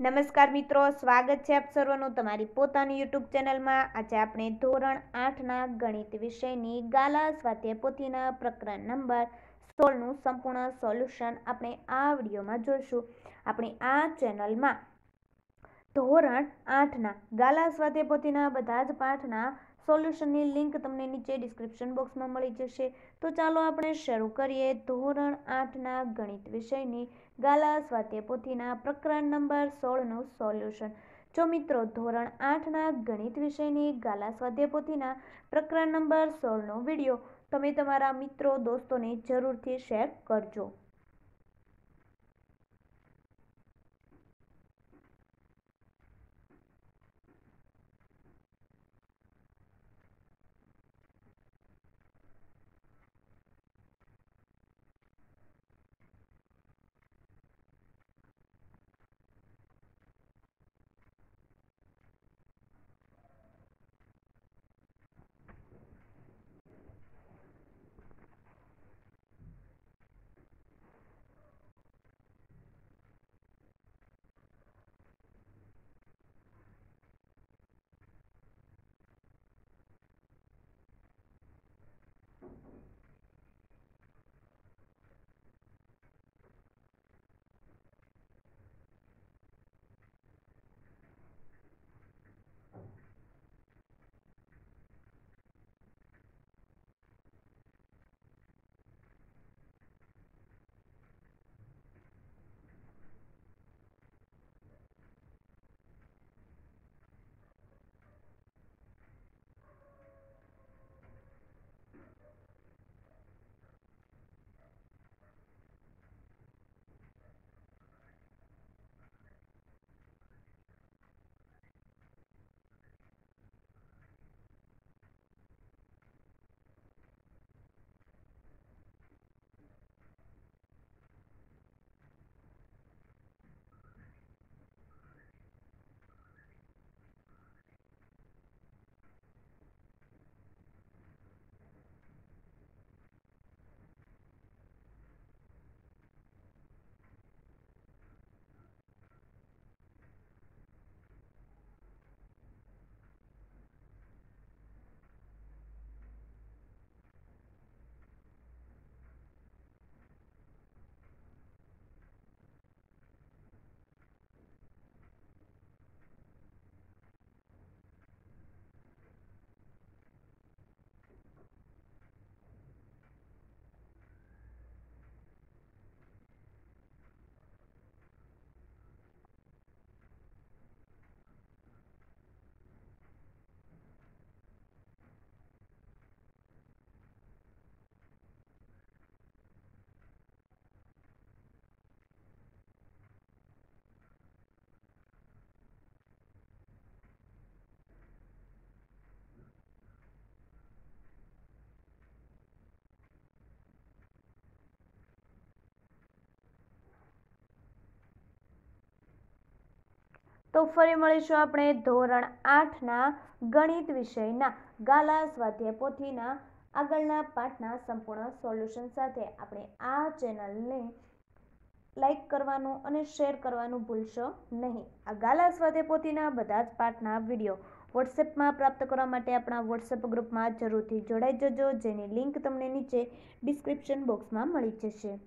નમસ્કાર મિત્રો સ્વાગત છે આપ સર્વનું તમારી પોતાની યુટ્યુબ ચેનલમાં આજે આપણે ધોરણ આઠના ગણિત વિષયની ગાલા સ્વાધ્યાય પોથીના પ્રકરણ નંબર સોળનું સંપૂર્ણ સોલ્યુશન આપણે આ વિડીયોમાં જોઈશું આપણે આ ચેનલમાં ધોરણ આઠના ગાલા સ્વાધ્યાય પોથીના બધા જ પાઠના સોલ્યુશનની લિંક તમને નીચે ડિસ્ક્રિપ્શન બોક્સમાં મળી જશે તો ચાલો આપણે શરૂ કરીએ ધોરણ આઠના ગણિત વિષયની ગાલા સ્વાધ્યપોથીના પ્રકરણ નંબર સોળનું સોલ્યુશન જો મિત્રો ધોરણ આઠના ગણિત વિષયની ગાલા સ્વાધ્યપોથીના પ્રકરણ નંબર સોળનો વિડીયો તમે તમારા મિત્રો દોસ્તોને જરૂરથી શેર કરજો તો ફરી મળીશું આપણે ધોરણ આઠના ગણિત વિષયના ગાલા સ્વાધ્યાય પોથીના આગળના પાઠના સંપૂર્ણ સોલ્યુશન સાથે આપણે આ ચેનલને લાઈક કરવાનું અને શેર કરવાનું ભૂલશો નહીં આ ગાલા સ્વાધ્યાય પોથીના બધા જ પાઠના વિડીયો વોટ્સએપમાં પ્રાપ્ત કરવા માટે આપણા વોટ્સએપ ગ્રુપમાં જરૂરથી જોડાઈ જજો જેની લિંક તમને નીચે ડિસ્ક્રિપ્શન બોક્સમાં મળી જશે